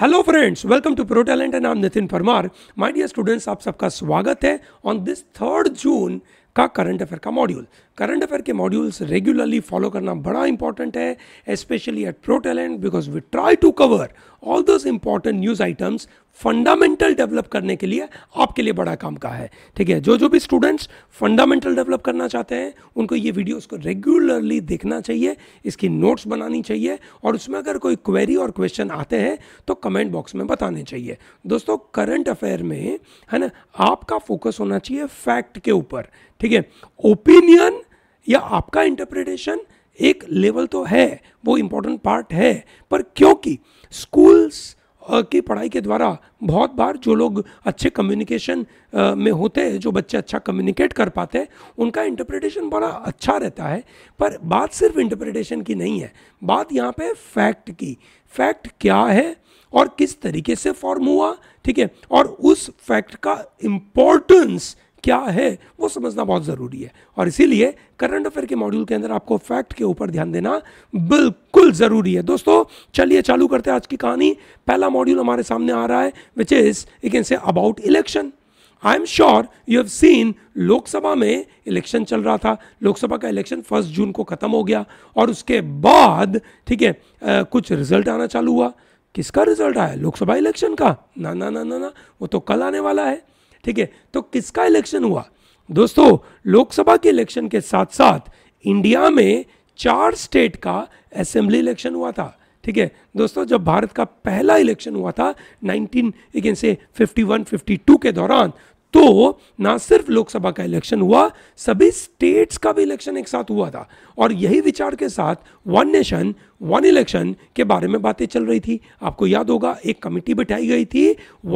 Hello friends welcome to pro talent and नाम Nitin Parmar my dear students आप सबका स्वागत है ऑन दिस थर्ड जून का करंट अफेयर का मॉड्यूल करंट अफेयर के मॉड्यूल्स रेगुलरली फॉलो करना बड़ा इंपॉर्टेंट है specially at pro talent because we try to cover all those important news items fundamental develop करने के लिए आपके लिए बड़ा काम का है ठीक है जो जो भी स्टूडेंट्स फंडामेंटल डेवलप करना चाहते हैं उनको ये वीडियोस को रेगुलरली देखना चाहिए इसकी नोट्स बनानी चाहिए और उसमें अगर कोई क्वेरी और क्वेश्चन आते हैं तो कमेंट बॉक्स में बताने चाहिए दोस्तों करंट अफेयर में है ना आपका फोकस होना चाहिए फैक्ट के ऊपर ठीक है ओपिनियन या आपका इंटरप्रिटेशन एक लेवल तो है वो इम्पोर्टेंट पार्ट है पर क्योंकि स्कूल्स की पढ़ाई के द्वारा बहुत बार जो लोग अच्छे कम्युनिकेशन में होते हैं जो बच्चे अच्छा कम्युनिकेट कर पाते हैं उनका इंटरप्रिटेशन बड़ा अच्छा रहता है पर बात सिर्फ इंटरप्रिटेशन की नहीं है बात यहाँ पे फैक्ट की फैक्ट क्या है और किस तरीके से फॉर्म हुआ ठीक है और उस फैक्ट का इम्पोर्टेंस क्या है वो समझना बहुत ज़रूरी है और इसीलिए करंट अफेयर के मॉड्यूल के अंदर आपको फैक्ट के ऊपर ध्यान देना बिल्कुल ज़रूरी है दोस्तों चलिए चालू करते हैं आज की कहानी पहला मॉड्यूल हमारे सामने आ रहा है which is you can say about election I am sure you have seen Lok Sabha में इलेक्शन चल रहा था लोकसभा का इलेक्शन फर्स्ट जून को ख़त्म हो गया और उसके बाद ठीक है कुछ रिजल्ट आना चालू हुआ किसका रिजल्ट आया लोकसभा इलेक्शन का ना ना ना ना ना वो तो कल आने वाला है ठीक है तो किसका इलेक्शन हुआ दोस्तों लोकसभा के इलेक्शन के साथ साथ इंडिया में चार स्टेट का असेंबली इलेक्शन हुआ था ठीक है दोस्तों जब भारत का पहला इलेक्शन हुआ था 19 से 51 52 के दौरान तो ना सिर्फ लोकसभा का इलेक्शन हुआ सभी स्टेट्स का भी इलेक्शन एक साथ हुआ था और यही विचार के साथ वन नेशन वन इलेक्शन के बारे में बातें चल रही थी आपको याद होगा एक कमेटी बैठाई गई थी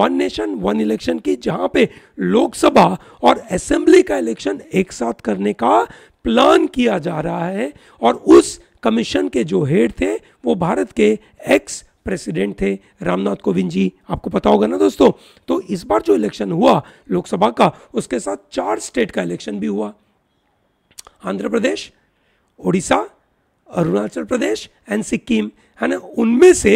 वन नेशन वन इलेक्शन की जहां पे लोकसभा और असेंबली का इलेक्शन एक साथ करने का प्लान किया जा रहा है और उस कमीशन के जो हेड थे वो भारत के एक्स प्रेसिडेंट थे रामनाथ कोविंद जी आपको पता होगा ना दोस्तों तो इस बार जो इलेक्शन हुआ लोकसभा का उसके साथ चार स्टेट का इलेक्शन भी हुआ आंध्र प्रदेश ओडिशा अरुणाचल प्रदेश एंड सिक्किम है ना उनमें से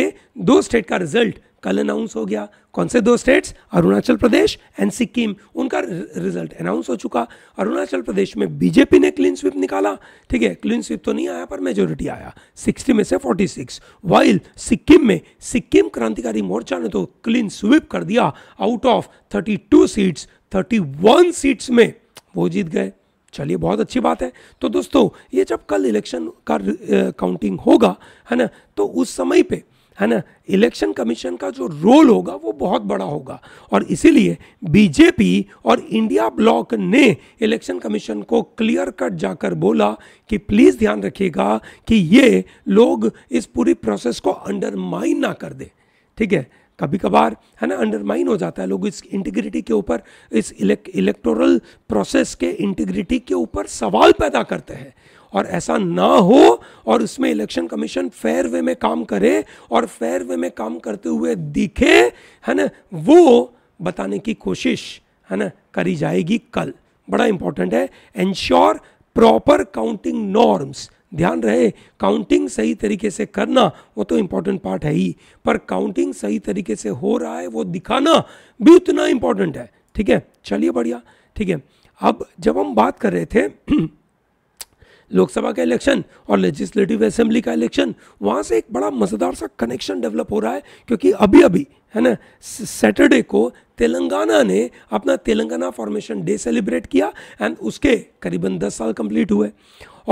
दो स्टेट का रिजल्ट कल अनाउंस हो गया कौन से दो स्टेट्स अरुणाचल प्रदेश एंड सिक्किम उनका रिजल्ट अनाउंस हो चुका अरुणाचल प्रदेश में बीजेपी ने क्लीन स्विप निकाला ठीक है क्लीन स्विप तो नहीं आया पर मेजोरिटी आया 60 में से 46 वाइल सिक्किम में सिक्किम क्रांतिकारी मोर्चा ने तो क्लीन स्विप कर दिया आउट ऑफ 32 सीट्स 31 सीट्स में वो जीत गए चलिए बहुत अच्छी बात है तो दोस्तों ये जब कल इलेक्शन का काउंटिंग होगा है ना तो उस समय पे है ना इलेक्शन कमीशन का जो रोल होगा वो बहुत बड़ा होगा और इसीलिए बीजेपी और इंडिया ब्लॉक ने इलेक्शन कमीशन को क्लियर कट जाकर बोला कि प्लीज़ ध्यान रखिएगा कि ये लोग इस पूरी प्रोसेस को अंडरमाइन ना कर दे ठीक है कभी कभार है ना अंडरमाइन हो जाता है लोग इस इंटीग्रिटी के ऊपर इस इलेक्टोरल प्रोसेस के इंटीग्रिटी के ऊपर सवाल पैदा करते हैं और ऐसा ना हो और उसमें इलेक्शन कमीशन फेयर वे में काम करे और फेयर वे में काम करते हुए दिखे है ना वो बताने की कोशिश है ना करी जाएगी कल बड़ा इंपॉर्टेंट है एंश्योर प्रॉपर काउंटिंग नॉर्म्स ध्यान रहे काउंटिंग सही तरीके से करना वो तो इंपॉर्टेंट पार्ट है ही पर काउंटिंग सही तरीके से हो रहा है वो दिखाना भी उतना इंपॉर्टेंट है ठीक है चलिए बढ़िया ठीक है अब जब हम बात कर रहे थे लोकसभा का इलेक्शन और लेजिस्लेटिव असेंबली का इलेक्शन वहाँ से एक बड़ा मज़ेदार सा कनेक्शन डेवलप हो रहा है क्योंकि अभी अभी है ना सैटरडे को तेलंगाना ने अपना तेलंगाना फॉर्मेशन डे सेलिब्रेट किया एंड उसके करीबन दस साल कंप्लीट हुए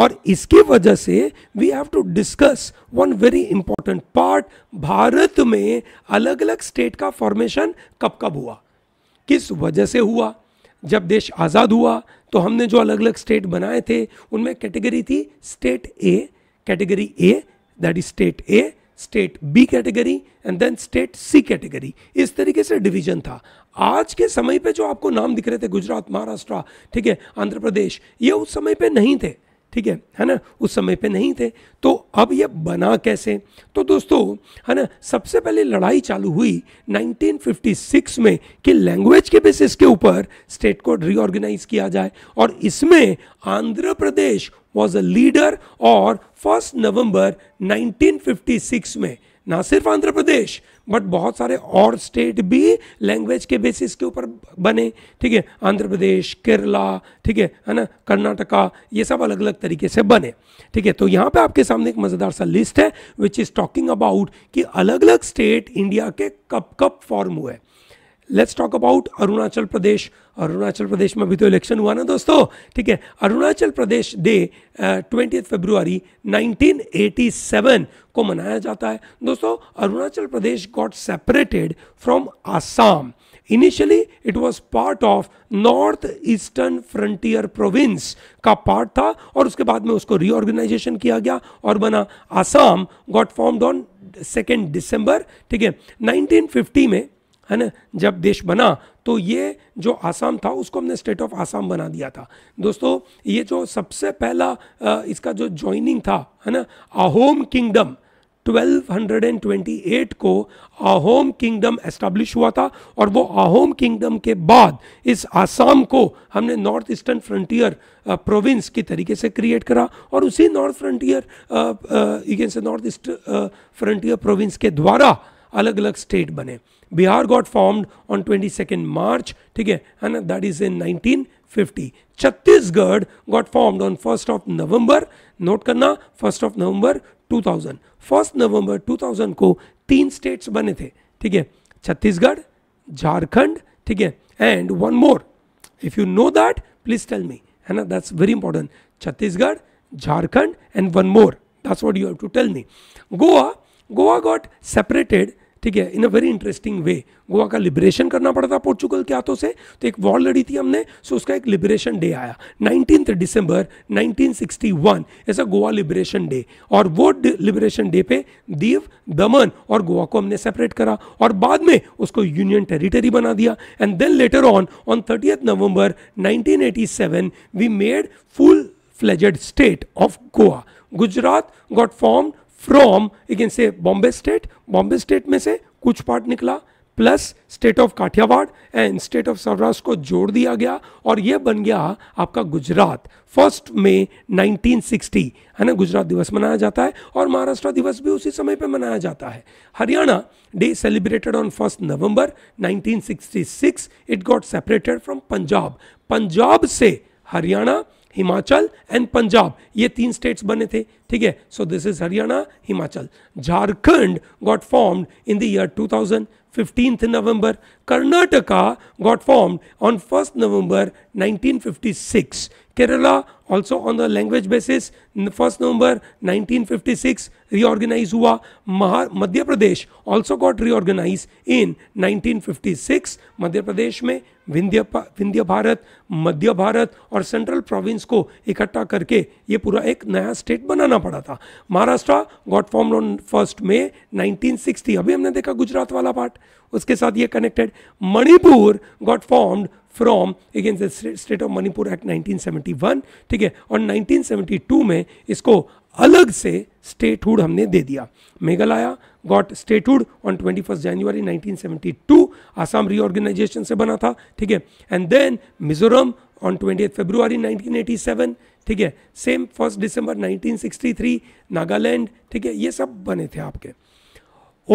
और इसकी वजह से we have to discuss one very important part Bharat में अलग अलग स्टेट का फॉर्मेशन कब कब हुआ किस वजह से हुआ जब देश आज़ाद हुआ तो हमने जो अलग अलग स्टेट बनाए थे उनमें कैटेगरी थी state A category A that is state A state B category and then state C category इस तरीके से डिवीजन था आज के समय पे जो आपको नाम दिख रहे थे गुजरात महाराष्ट्र ठीक है आंध्र प्रदेश ये उस समय पे नहीं थे ठीक है है ना उस समय पे नहीं थे तो अब ये बना कैसे तो दोस्तों है ना सबसे पहले लड़ाई चालू हुई 1956 में कि लैंग्वेज के बेसिस के ऊपर स्टेट को रिओर्गेनाइज किया जाए और इसमें Andhra Pradesh was a leader और फर्स्ट नवंबर 1956 में ना सिर्फ आंध्र प्रदेश बट बहुत सारे और स्टेट भी लैंग्वेज के बेसिस के ऊपर बने ठीक है आंध्र प्रदेश केरला ठीक है है ना कर्नाटका ये सब अलग अलग तरीके से बने ठीक है तो यहाँ पे आपके सामने एक मज़ेदार सा लिस्ट है विच इज़ टॉकिंग अबाउट कि अलग अलग स्टेट इंडिया के कब कब फॉर्म हुए let's talk about Arunachal Pradesh Arunachal Pradesh में भी तो इलेक्शन हुआ ना दोस्तों ठीक है Arunachal Pradesh day twenty February 1987 को मनाया जाता है दोस्तों Arunachal Pradesh got separated from Assam initially it was part of north eastern frontier province का पार्ट था और उसके बाद में उसको रीऑर्गेनाइजेशन किया गया और बना Assam got formed on second December ठीक है 1950 में है ना जब देश बना तो ये जो आसाम था उसको हमने स्टेट ऑफ आसाम बना दिया था दोस्तों ये जो सबसे पहला इसका जो ज्वाइनिंग था है ना अहोम किंगडम 1228 को आहोम किंगडम एस्टेब्लिश हुआ था और वो आहोम किंगडम के बाद इस आसाम को हमने नॉर्थ ईस्टर्न फ्रंटियर प्रोविंस के तरीके से क्रिएट करा और उसी north frontier you can say north east frontier province के द्वारा अलग अलग स्टेट बने Bihar got formed on twenty second March ठीक है है ना that is in nineteen fifty Chhattisgarh got formed on first of November note करना first of November 2000 first November 2000 को तीन स्टेट्स बने थे ठीक है छत्तीसगढ़ झारखंड ठीक है and one more if you know that please tell me है ना that's very important Chhattisgarh Jharkhand and one more that's what you have to tell me Goa Goa got separated ठीक है in a very interesting way Goa का लिबरेशन करना पड़ा था Portugal के हाथों से तो एक वॉर लड़ी थी हमने सो उसका एक लिबरेशन डे आया नाइनटीन दिसंबर 1961 ऐसा गोवा लिबरेशन डे और वो लिबरेशन डे पे दीव दमन और गोवा को हमने सेपरेट करा और बाद में उसको यूनियन टेरिटरी बना दिया and then later on on thirtieth November nineteen we made full fledged state of Goa Gujarat got form from you say Bombay state Bombay state में से कुछ पार्ट निकला plus state of Kathiawar and state of Saurashtra को जोड़ दिया गया और यह बन गया आपका गुजरात फर्स्ट मे 1960 है ना गुजरात दिवस मनाया जाता है और महाराष्ट्र दिवस भी उसी समय पे मनाया जाता है Haryana day celebrated on first November 1966 it got separated from Punjab Punjab से हरियाणा हिमाचल एंड पंजाब ये तीन स्टेट्स बने थे ठीक है so this is Haryana Himachal Jharkhand got formed in the year 2000 15th November. Karnataka got formed on 1st November 1956. Kerala also on the language basis first November 1956 reorganized हुआ मध्य प्रदेश also got reorganized in 1956 मध्य प्रदेश में विंध्य विंध्य भारत मध्य भारत और central province को इकट्ठा करके ये पूरा एक नया स्टेट बनाना पड़ा था Maharashtra got form on first May 1960 अभी हमने देखा गुजरात वाला पार्ट उसके साथ ये connected Manipur got formed from against the state of Manipur act 1971 ठीक है और 1972 में इसको अलग से स्टेटहुड हमने दे दिया Meghalaya got statehood on twenty first January 1972 Assam reorganization से बना था ठीक है and then Mizoram on twenty February 1987 ठीक है सेम फर्स्ट दिसंबर 1963 नागालैंड ठीक है ये सब बने थे आपके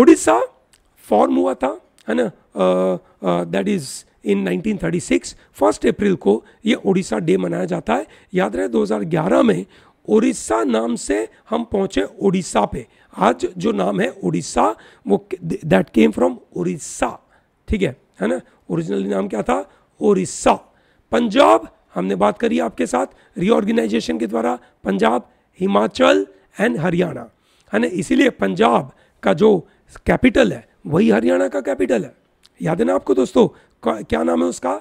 ओडिशा फॉर्म हुआ था है ना that uh, is uh, in 1936 first April को ये उड़ीसा डे मनाया जाता है याद रहे 2011 में उड़ीसा नाम से हम पहुंचे उड़ीसा पे आज जो नाम है उड़ीसा वो दैट केम फ्रॉम उड़ीसा ठीक है है ना ओरिजिनली नाम क्या था ओरिस्सा पंजाब हमने बात करी आपके साथ रीऑर्गेनाइजेशन के द्वारा पंजाब हिमाचल एंड हरियाणा है ना इसीलिए पंजाब का जो कैपिटल है वही हरियाणा का कैपिटल है याद है ना आपको दोस्तों क्या नाम है उसका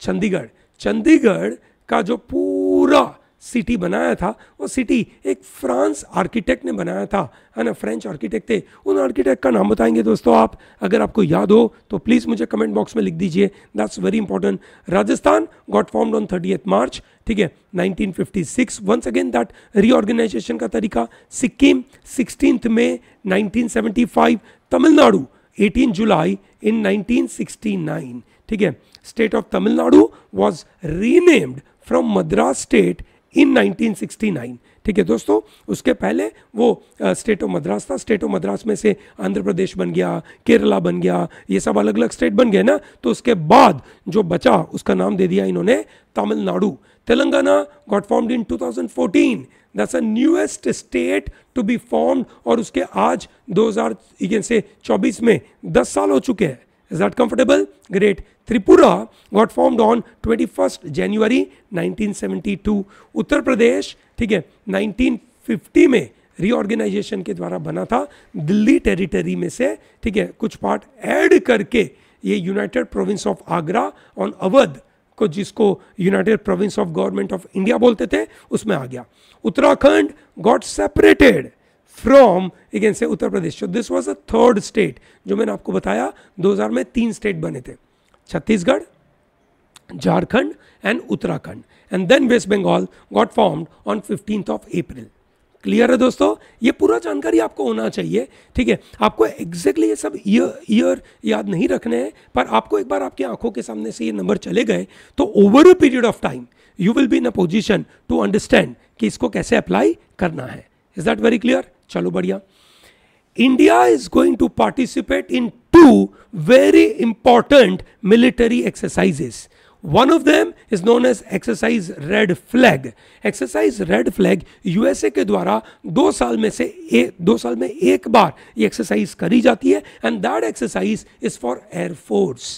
चंडीगढ़ चंडीगढ़ का जो पूरा सिटी बनाया था वो सिटी एक फ्रांस आर्किटेक्ट ने बनाया था है ना फ्रेंच आर्किटेक्ट थे उन आर्किटेक्ट का नाम बताएंगे दोस्तों आप अगर आपको याद हो तो प्लीज़ मुझे कमेंट बॉक्स में लिख दीजिए that's very important Rajasthan got form on thirty March ठीक है 1956 वंस अगेन दैट रीऑर्गेनाइजेशन का तरीका Sikkim sixteen May nineteen Tamil Nadu eighteen July in nineteen ठीक है state of Tamil Nadu was renamed from Madras state in 1969 ठीक है दोस्तों उसके पहले वो स्टेट ऑफ मद्रास था स्टेट ऑफ मद्रास में से आंध्र प्रदेश बन गया केरला बन गया ये सब अलग अलग स्टेट बन गए ना तो उसके बाद जो बचा उसका नाम दे दिया इन्होंने Tamil Nadu Telangana got formed in 2014 that's a newest state to be formed और उसके आज हजार से चौबीस में दस साल हो चुके हैं Is that comfortable? Great. Tripura got formed on 21st January 1972. उत्तर प्रदेश ठीक है 1950 में रीऑर्गेनाइजेशन के द्वारा बना था दिल्ली टेरिटरी में से ठीक है कुछ पार्ट ऐड करके ये united province of Agra on Awadh को जिसको united province of government of India बोलते थे उसमें आ गया Uttarakhand got separated from again से Uttar Pradesh so this was a third state जो मैंने आपको बताया 2000 में तीन स्टेट बने थे Chhattisgarh Jharkhand and Uttarakhand and then west Bengal got formed on fifteenth of April clear है दोस्तों ये पूरा जानकारी आपको होना चाहिए ठीक है आपको एग्जैक्टली ये सब ईयर ईयर याद नहीं रखने हैं पर आपको एक बार आपकी आंखों के सामने से ये नंबर चले गए तो over a period of time you will be in a position to understand कि इसको कैसे अप्लाई करना है इज दैट वेरी क्लियर चलो बढ़िया India is going to participate in two very important military exercises one of them is known as exercise red flag exercise red flag USA के द्वारा दो साल में से ए, दो साल में एक बार ये एक्सरसाइज करी जाती है and that exercise is for air force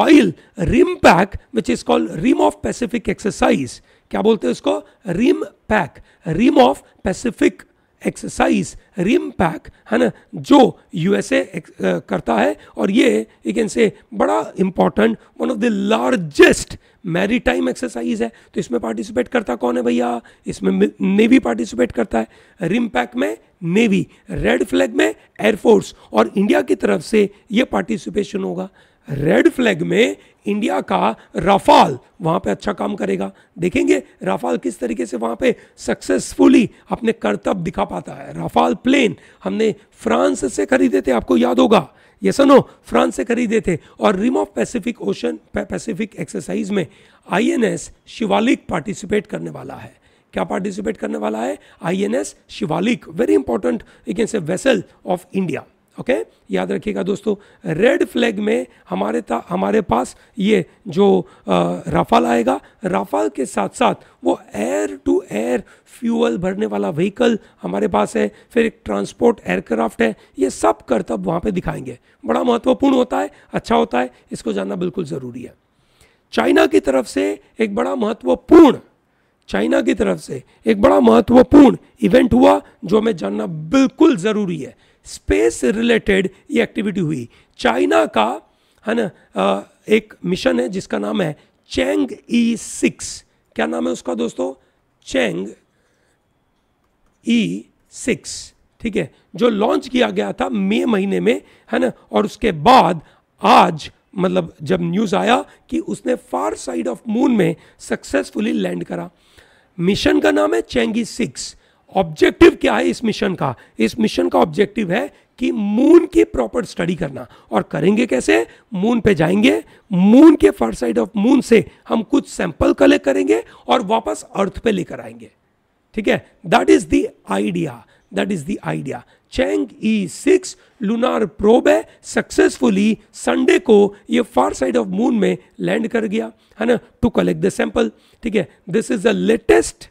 while RIMPAC which is called rim of Pacific exercise क्या बोलते हैं उसको RIMPAC rim of Pacific exercise RIMPAC है ना जो यूएसए uh, करता है और ये यू कैन से बड़ा important one of the largest maritime exercise है तो इसमें पार्टिसिपेट करता कौन है भैया इसमें नेवी पार्टिसिपेट करता है रिम पैक में नेवी रेड फ्लैग में एयरफोर्स और इंडिया की तरफ से ये पार्टिसिपेशन होगा रेड फ्लैग में इंडिया का राफाल वहां पे अच्छा काम करेगा देखेंगे राफाल किस तरीके से वहां पे सक्सेसफुली अपने कर्तव्य दिखा पाता है राफाल प्लेन हमने फ्रांस से खरीदे थे आपको याद होगा ये सुनो फ्रांस से खरीदे थे और rim of Pacific ocean Pacific exercise में आईएनएस शिवालिक पार्टिसिपेट करने वाला है क्या पार्टिसिपेट करने वाला है INS Shivalik very important against vessel of India okay याद रखिएगा दोस्तों रेड फ्लैग में हमारे था हमारे पास ये जो राफाल आएगा राफाल के साथ साथ वो एयर टू एयर फ्यूल भरने वाला व्हीकल हमारे पास है फिर एक ट्रांसपोर्ट एयरक्राफ्ट है ये सब करतब वहाँ पे दिखाएंगे बड़ा महत्वपूर्ण होता है अच्छा होता है इसको जानना बिल्कुल ज़रूरी है चाइना की तरफ से एक बड़ा महत्वपूर्ण चाइना की तरफ से एक बड़ा महत्वपूर्ण इवेंट हुआ जो हमें जानना बिल्कुल ज़रूरी है स्पेस रिलेटेड ये एक्टिविटी हुई चाइना का है ना एक मिशन है जिसका नाम है चेंग ई सिक्स क्या नाम है उसका दोस्तों चेंग ई सिक्स ठीक है जो लॉन्च किया गया था मई महीने में है ना और उसके बाद आज मतलब जब न्यूज़ आया कि उसने फार साइड ऑफ मून में सक्सेसफुली लैंड करा मिशन का नाम है चेंगी सिक्स e ऑब्जेक्टिव क्या है इस मिशन का इस मिशन का ऑब्जेक्टिव है कि मून की प्रॉपर स्टडी करना और करेंगे कैसे मून पे जाएंगे मून के फर साइड ऑफ मून से हम कुछ सैंपल कलेक्ट करेंगे और वापस अर्थ पे लेकर आएंगे ठीक है that is the idea that is the idea Chang'e six lunar probe है सक्सेसफुली संडे को ये फार साइड ऑफ मून में लैंड कर गया है ना टू कलेक्ट द सैंपल ठीक है this is the latest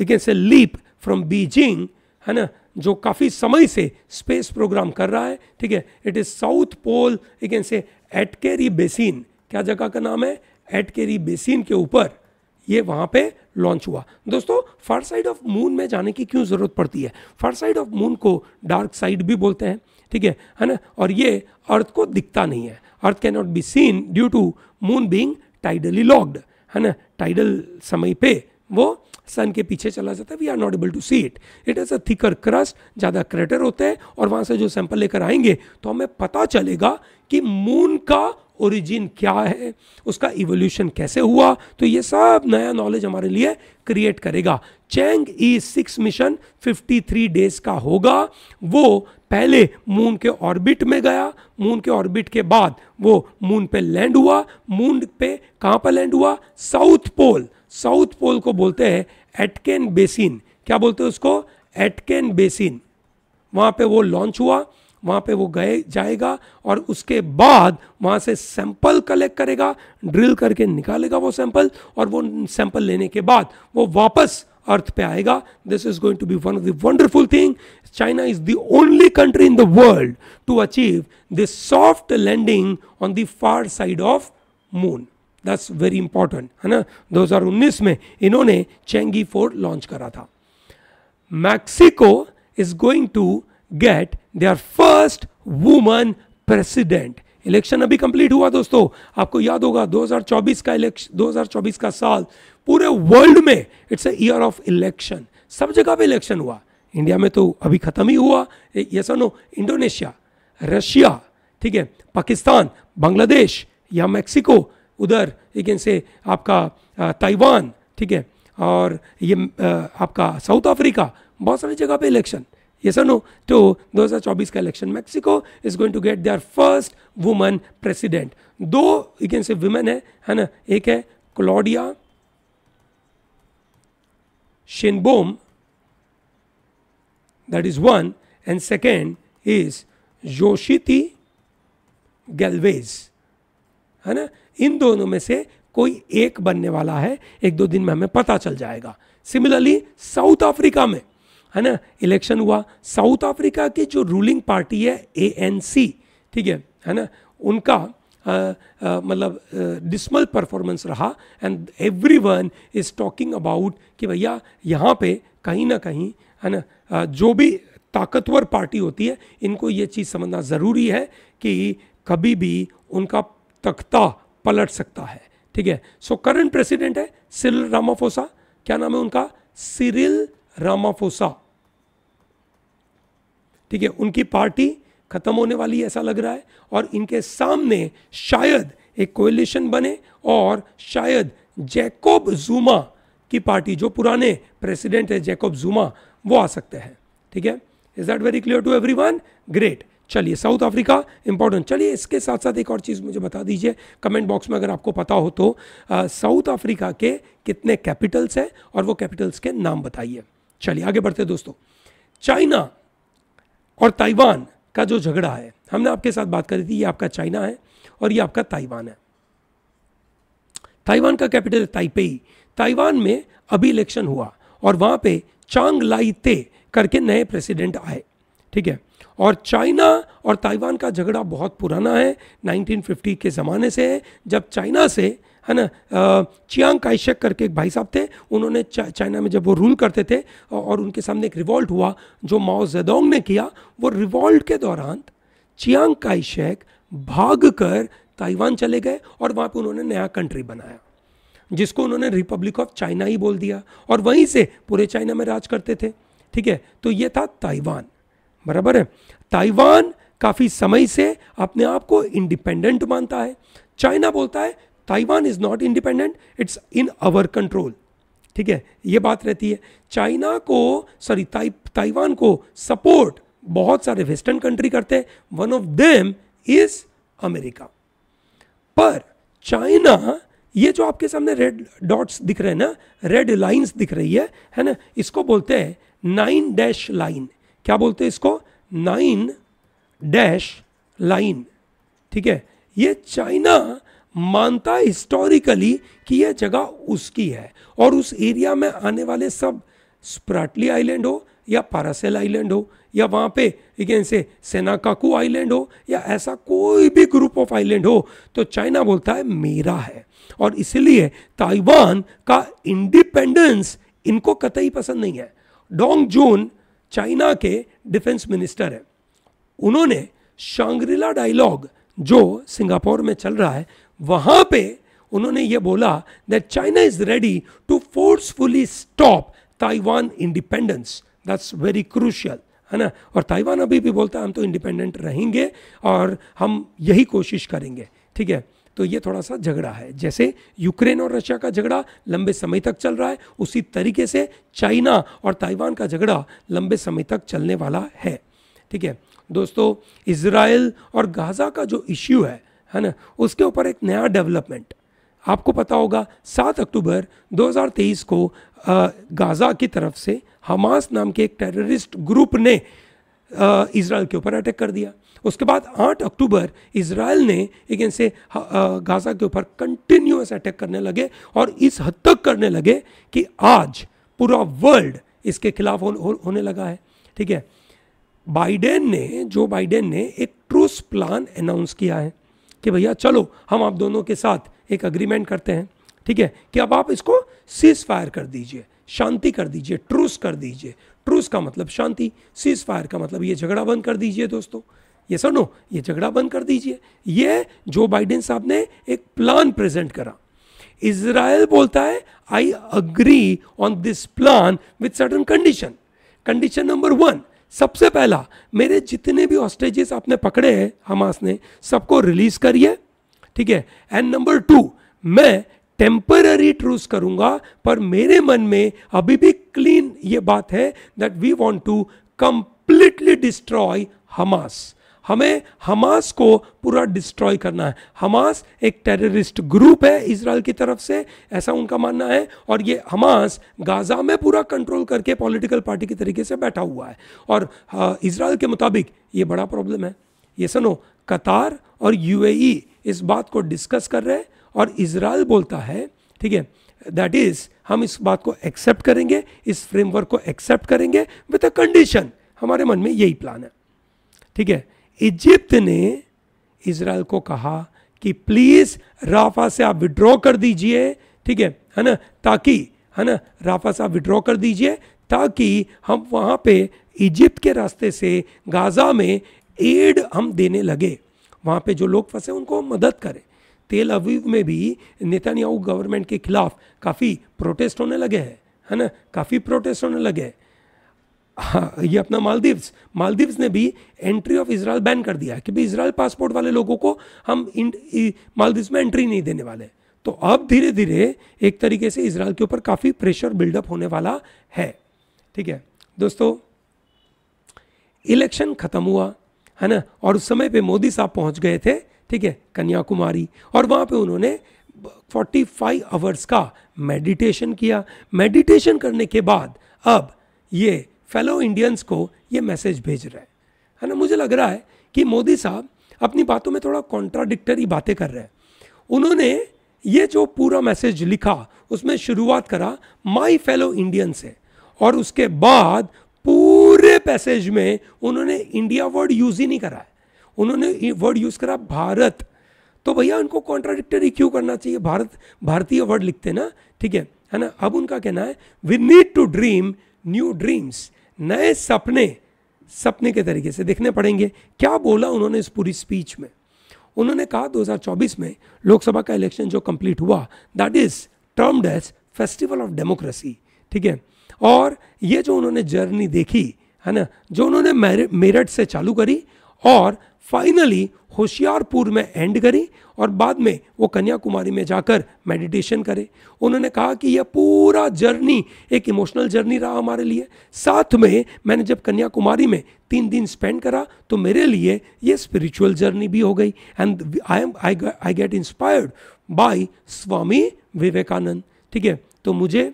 you can say leap from Beijing है ना जो काफ़ी समय से स्पेस प्रोग्राम कर रहा है ठीक है it is south pole you can say Aitken basin क्या जगह का नाम है एटकेरी बेसिन के ऊपर ये वहाँ पे लॉन्च हुआ दोस्तों फार साइड ऑफ मून में जाने की क्यों ज़रूरत पड़ती है फार साइड ऑफ मून को डार्क साइड भी बोलते हैं ठीक है है ना और ये अर्थ को दिखता नहीं है earth can not be seen due to moon being tidally locked है ना टाइडल समय पे वो सन के पीछे चला जाता है we are not able to see it it is a thicker crust ज़्यादा क्रेटर होते हैं और वहाँ से जो सैंपल लेकर आएंगे तो हमें पता चलेगा कि मून का ओरिजिन क्या है उसका इवोल्यूशन कैसे हुआ तो ये सब नया नॉलेज हमारे लिए क्रिएट करेगा Chang'e six mission 53 days का होगा वो पहले मून के ऑर्बिट में गया मून के ऑर्बिट के बाद वो मून पे लैंड हुआ मून पे कहाँ पर लैंड हुआ साउथ पोल साउथ पोल को बोलते हैं एटकेन बेसिन क्या बोलते हैं उसको एटकेन बेसिन वहाँ पे वो लॉन्च हुआ वहाँ पे वो गए जाएगा और उसके बाद वहाँ से सैंपल कलेक्ट करेगा ड्रिल करके निकालेगा वो सैंपल और वो सैंपल लेने के बाद वो वापस अर्थ पे आएगा this is going to be one of the wonderful thing China is the only country in the world to achieve this soft landing on the far side of moon that's very important है ना 2019 में इन्होंने चेंगी four launch करा था Mexico is going to get there first woman president election अभी complete हुआ दोस्तों आपको याद होगा 2024 का इलेक्शन 2024 का साल पूरे वर्ल्ड में it's a year of election सब जगह पे इलेक्शन हुआ इंडिया में तो अभी ख़त्म ही हुआ ये सनो इंडोनेशिया रशिया ठीक है पाकिस्तान बांग्लादेश या मैक्सिको उधर यू कैन से आपका ताइवान ठीक है और ये आपका साउथ अफ्रीका बहुत सारी जगह पे इलेक्शन ये सनो तो 2024 का election Mexico is going to get there first woman president though you can say women है है ना एक है Claudia Sheinbaum that is one and second is Yoshiti Galvez है ना इन दोनों में से कोई एक बनने वाला है एक दो दिन में हमें पता चल जाएगा सिमिलरली साउथ अफ्रीका में है ना इलेक्शन हुआ साउथ अफ्रीका की जो रूलिंग पार्टी है ए ठीक है है ना उनका मतलब डिस्मल परफॉर्मेंस रहा and every one is talking about कि भैया यहाँ पे कहीं ना कहीं है ना uh, जो भी ताकतवर पार्टी होती है इनको ये चीज़ समझना ज़रूरी है कि कभी भी उनका तख्ता पलट सकता है ठीक है सो करंट प्रेसिडेंट है सिरिल रामाफोसा क्या नाम है उनका सिरिल रामाफोसा ठीक है उनकी पार्टी खत्म होने वाली ऐसा लग रहा है और इनके सामने शायद एक कोलिशन बने और शायद जैकोब जूमा की पार्टी जो पुराने प्रेसिडेंट है जैकोब जूमा वो आ सकते हैं ठीक है is that very clear to every one great चलिए साउथ अफ्रीका इंपॉर्टेंट चलिए इसके साथ साथ एक और चीज़ मुझे बता दीजिए कमेंट बॉक्स में अगर आपको पता हो तो साउथ अफ्रीका के कितने कैपिटल्स हैं और वो कैपिटल्स के नाम बताइए चलिए आगे बढ़ते दोस्तों चाइना और ताइवान का जो झगड़ा है हमने आपके साथ बात करी थी ये आपका चाइना है और ये आपका ताइवान है ताइवान का कैपिटल है ताइपेई ताइवान में अभी इलेक्शन हुआ और वहां पे चांग लाई ते करके नए प्रेसिडेंट आए ठीक है और चाइना और ताइवान का झगड़ा बहुत पुराना है 1950 के ज़माने से है जब चाइना से है ना चियांग काइशक करके एक भाई साहब थे उन्होंने चा, चाइना में जब वो रूल करते थे और उनके सामने एक रिवॉल्ट हुआ जो माओ जेदोंग ने किया वो रिवॉल्ट के दौरान चियांग काइशक भाग कर ताइवान चले गए और वहाँ पर उन्होंने नया कंट्री बनाया जिसको उन्होंने रिपब्लिक ऑफ चाइना ही बोल दिया और वहीं से पूरे चाइना में राज करते थे ठीक है तो ये था ताइवान बराबर है ताइवान काफ़ी समय से अपने आप को इंडिपेंडेंट मानता है चाइना बोलता है Taiwan is not independent it's in our control ठीक है ये बात रहती है चाइना को सॉरी ताइ ताइवान को सपोर्ट बहुत सारे वेस्टर्न कंट्री करते हैं one of them is America पर चाइना ये जो आपके सामने रेड डॉट्स दिख रहे हैं ना रेड लाइंस दिख रही है है ना इसको बोलते हैं नाइन डैश लाइन क्या बोलते हैं इसको नाइन डैश लाइन ठीक है ये चाइना मानता है हिस्टोरिकली कि यह जगह उसकी है और उस एरिया में आने वाले सब स्प्राटली आइलैंड हो या पारासेल आइलैंड हो या वहाँ पे अगेन से सेनाकाकू आइलैंड हो या ऐसा कोई भी ग्रुप ऑफ आइलैंड हो तो चाइना बोलता है मेरा है और इसलिए ताइवान का इंडिपेंडेंस इनको कतई पसंद नहीं है डोंग जोन चाइना के डिफेंस मिनिस्टर हैं उन्होंने शांग्रीला डायलॉग जो सिंगापुर में चल रहा है वहाँ पे उन्होंने ये बोला that China is ready to forcefully stop Taiwan independence that's very crucial है ना और ताइवान अभी भी बोलता है हम तो इंडिपेंडेंट रहेंगे और हम यही कोशिश करेंगे ठीक है तो ये थोड़ा सा झगड़ा है जैसे यूक्रेन और रशिया का झगड़ा लंबे समय तक चल रहा है उसी तरीके से चाइना और ताइवान का झगड़ा लंबे समय तक चलने वाला है ठीक है दोस्तों इसराइल और गाज़ा का जो इश्यू है है ना उसके ऊपर एक नया डेवलपमेंट आपको पता होगा सात अक्टूबर 2023 को गाज़ा की तरफ से हमास नाम के एक टेररिस्ट ग्रुप ने इसराइल के ऊपर अटैक कर दिया उसके बाद 8 अक्टूबर इसराइल ने एक से गाज़ा के ऊपर कंटिन्यूस अटैक करने लगे और इस हद तक करने लगे कि आज पूरा वर्ल्ड इसके खिलाफ हो, हो, होने लगा है ठीक है बाइडेन ने जो बाइडेन ने एक ट्रूस प्लान अनाउंस किया है कि भैया चलो हम आप दोनों के साथ एक अग्रीमेंट करते हैं ठीक है कि अब आप इसको सीज फायर कर दीजिए शांति कर दीजिए ट्रूस कर दीजिए ट्रूस का मतलब शांति सीज फायर का मतलब ये झगड़ा बंद कर दीजिए दोस्तों ये सर नो ये झगड़ा बंद कर दीजिए ये जो बाइडेन साहब ने एक प्लान प्रेजेंट करा इसराइल बोलता है I agree on this plan with certain condition condition number one सबसे पहला मेरे जितने भी हॉस्टेजेस आपने पकड़े हैं हमास ने सबको रिलीज करिए ठीक है एंड नंबर टू मैं टेम्पररी ट्रूस करूंगा पर मेरे मन में अभी भी क्लीन ये बात है that we want to completely destroy Hamas हमें हमास को पूरा डिस्ट्रॉय करना है हमास एक टेररिस्ट ग्रुप है इसराइल की तरफ से ऐसा उनका मानना है और ये हमास गाज़ा में पूरा कंट्रोल करके पॉलिटिकल पार्टी के तरीके से बैठा हुआ है और हाँ, इसराइल के मुताबिक ये बड़ा प्रॉब्लम है ये सुनो कतार और यूएई इस बात को डिस्कस कर रहे हैं और इसराइल बोलता है ठीक है दैट इज़ हम इस बात को एक्सेप्ट करेंगे इस फ्रेमवर्क को एक्सेप्ट करेंगे विद अ कंडीशन हमारे मन में यही प्लान है ठीक है इजिप्त ने इसराइल को कहा कि प्लीज़ राफा से आप विड्रॉ कर दीजिए ठीक है है ना ताकि है ना राफा से आप विड्रॉ कर दीजिए ताकि हम वहाँ पे इजिप्त के रास्ते से गाज़ा में एड हम देने लगे वहाँ पे जो लोग फंसे उनको मदद करें तेल अवीव में भी नेतान्याहू गवर्नमेंट के खिलाफ काफ़ी प्रोटेस्ट होने लगे हैं है ना काफ़ी प्रोटेस्ट होने लगे हैं हाँ ये अपना मालदीव्स मालदीव्स ने भी एंट्री ऑफ इसराइल बैन कर दिया है कि भाई इसराइल पासपोर्ट वाले लोगों को हम मालदीव्स में एंट्री नहीं देने वाले तो अब धीरे धीरे एक तरीके से इसराइल के ऊपर काफ़ी प्रेशर बिल्डअप होने वाला है ठीक है दोस्तों इलेक्शन ख़त्म हुआ है ना और उस समय पे मोदी साहब पहुंच गए थे ठीक है कन्याकुमारी और वहां पे उन्होंने 45 फाइव आवर्स का मेडिटेशन किया मेडिटेशन करने के बाद अब ये फेलो इंडियंस को ये मैसेज भेज रहा है है ना मुझे लग रहा है कि मोदी साहब अपनी बातों में थोड़ा कॉन्ट्राडिक्टरी बातें कर रहे हैं उन्होंने ये जो पूरा मैसेज लिखा उसमें शुरुआत करा माई फेलो इंडियन से और उसके बाद पूरे पैसेज में उन्होंने इंडिया वर्ड यूज़ ही नहीं करा है उन्होंने वर्ड यूज़ करा भारत तो भैया उनको कॉन्ट्राडिक्टरी क्यों करना चाहिए भारत भारतीय वर्ड लिखते ना ठीक है है ना अब उनका कहना है we need to dream new dreams नए सपने सपने के तरीके से देखने पड़ेंगे क्या बोला उन्होंने इस पूरी स्पीच में उन्होंने कहा 2024 में लोकसभा का इलेक्शन जो कंप्लीट हुआ that is termed as festival of democracy ठीक है और ये जो उन्होंने जर्नी देखी है ना जो उन्होंने मेरठ से चालू करी और फाइनली होशियारपुर में एंड करी और बाद में वो कन्याकुमारी में जाकर मेडिटेशन करें उन्होंने कहा कि यह पूरा जर्नी एक इमोशनल जर्नी रहा हमारे लिए साथ में मैंने जब कन्याकुमारी में तीन दिन स्पेंड करा तो मेरे लिए ये स्पिरिचुअल जर्नी भी हो गई and I am I I get inspired by Swami Vivekananda ठीक है तो मुझे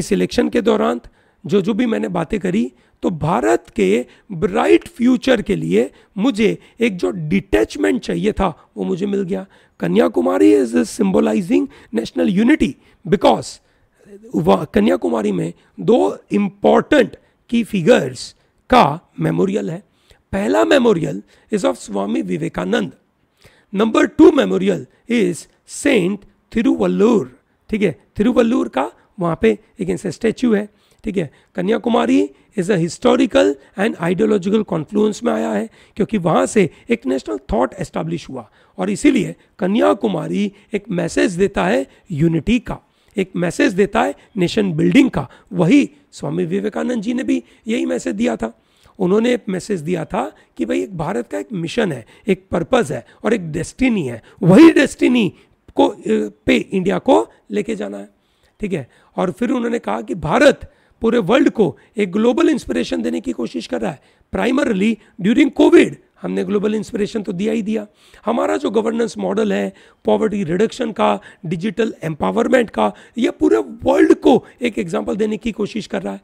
इस इलेक्शन के दौरान जो जो भी मैंने बातें करी तो भारत के ब्राइट फ्यूचर के लिए मुझे एक जो डिटैचमेंट चाहिए था वो मुझे मिल गया Kanyakumari is symbolising national unity because Kanyakumari में दो इम्पॉर्टेंट की फिगर्स का मेमोरियल है पहला memorial is of Swami Vivekananda number two memorial is saint Thiruvallur ठीक है थिरुवल्लूर का वहाँ पे एक ऐसा स्टैचू है ठीक है Kanyakumari is a historical and ideological confluence में आया है क्योंकि वहाँ से एक नेशनल थॉट एस्टैब्लिश हुआ और इसीलिए कन्याकुमारी एक मैसेज देता है यूनिटी का एक मैसेज देता है नेशन बिल्डिंग का वही स्वामी विवेकानंद जी ने भी यही मैसेज दिया था उन्होंने एक मैसेज दिया था कि भाई एक भारत का एक मिशन है एक पर्पज़ है और एक डेस्टिनी है वही डेस्टिनी को पे इंडिया को लेके जाना है ठीक है और फिर उन्होंने कहा कि भारत पूरे वर्ल्ड को एक ग्लोबल इंस्पिरेशन देने की कोशिश कर रहा है प्राइमरली ड्यूरिंग कोविड हमने ग्लोबल इंस्पिरेशन तो दिया ही दिया हमारा जो गवर्नेंस मॉडल है पॉवर्टी रिडक्शन का डिजिटल एम्पावरमेंट का यह पूरे वर्ल्ड को एक एग्जाम्पल देने की कोशिश कर रहा है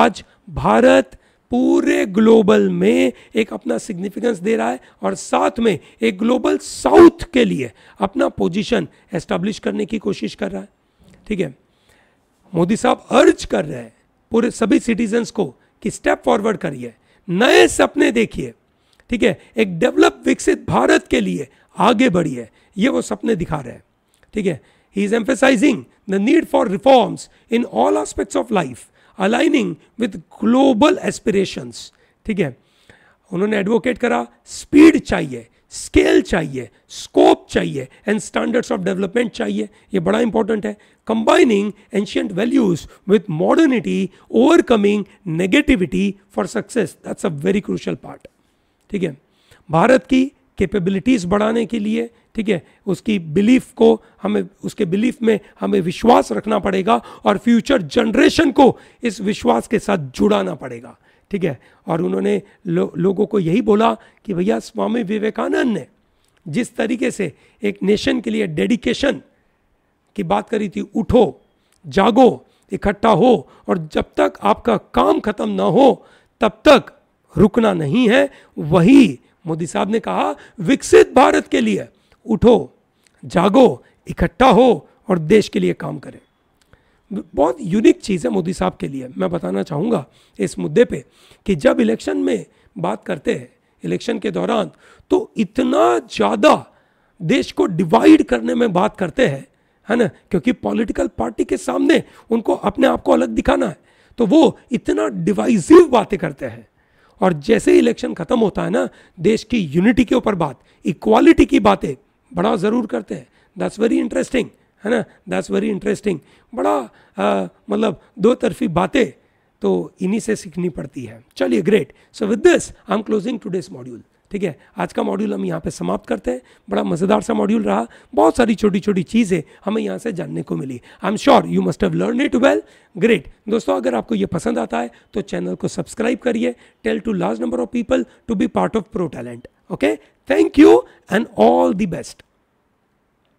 आज भारत पूरे ग्लोबल में एक अपना सिग्निफिकेंस दे रहा है और साथ में एक ग्लोबल साउथ के लिए अपना पोजीशन एस्टेब्लिश करने की कोशिश कर रहा है ठीक है मोदी साहब अर्ज कर रहे हैं पूरे सभी सिटीजन्स को कि स्टेप फॉरवर्ड करिए नए सपने देखिए ठीक है एक डेवलप विकसित भारत के लिए आगे बढ़िए ये वो सपने दिखा रहे हैं ठीक है he is emphasising the need for reforms in all aspects of life aligning with global aspirations ठीक है उन्होंने एडवोकेट करा स्पीड चाहिए स्केल चाहिए स्कोप चाहिए एंड स्टैंडर्ड्स ऑफ डेवलपमेंट चाहिए ये बड़ा इंपॉर्टेंट है combining ancient values with modernity overcoming negativity for success that's a very crucial part ठीक है भारत की कैपेबिलिटीज़ बढ़ाने के लिए ठीक है उसकी बिलीफ को हमें उसके बिलीफ में हमें विश्वास रखना पड़ेगा और फ्यूचर जनरेशन को इस विश्वास के साथ जुड़ाना पड़ेगा ठीक है और उन्होंने लो, लोगों को यही बोला कि भैया स्वामी विवेकानंद ने जिस तरीके से एक नेशन के लिए डेडिकेशन की बात करी थी उठो जागो इकट्ठा हो और जब तक आपका काम खत्म ना हो तब तक रुकना नहीं है वही मोदी साहब ने कहा विकसित भारत के लिए उठो जागो इकट्ठा हो और देश के लिए काम करें बहुत यूनिक चीज़ है मोदी साहब के लिए मैं बताना चाहूँगा इस मुद्दे पे कि जब इलेक्शन में बात करते हैं इलेक्शन के दौरान तो इतना ज़्यादा देश को डिवाइड करने में बात करते हैं है ना क्योंकि पॉलिटिकल पार्टी के सामने उनको अपने आप को अलग दिखाना है तो वो इतना डिवाइसिव बातें करते हैं और जैसे ही इलेक्शन ख़त्म होता है ना देश की यूनिटी के ऊपर बात इक्वालिटी की बातें बड़ा ज़रूर करते हैं दैट्स वेरी इंटरेस्टिंग है ना दैट्स वेरी इंटरेस्टिंग बड़ा मतलब दो तरफी बातें तो इन्हीं से सीखनी पड़ती है चलिए great so with this I am closing today's module ठीक है आज का मॉड्यूल हम यहाँ पे समाप्त करते हैं बड़ा मज़ेदार सा मॉड्यूल रहा बहुत सारी छोटी छोटी चीज़ें हमें यहाँ से जानने को मिली I am sure you must have learn it well great दोस्तों अगर आपको ये पसंद आता है तो चैनल को सब्सक्राइब करिए tell to large number of people to be part of pro talent okay thank you and all the best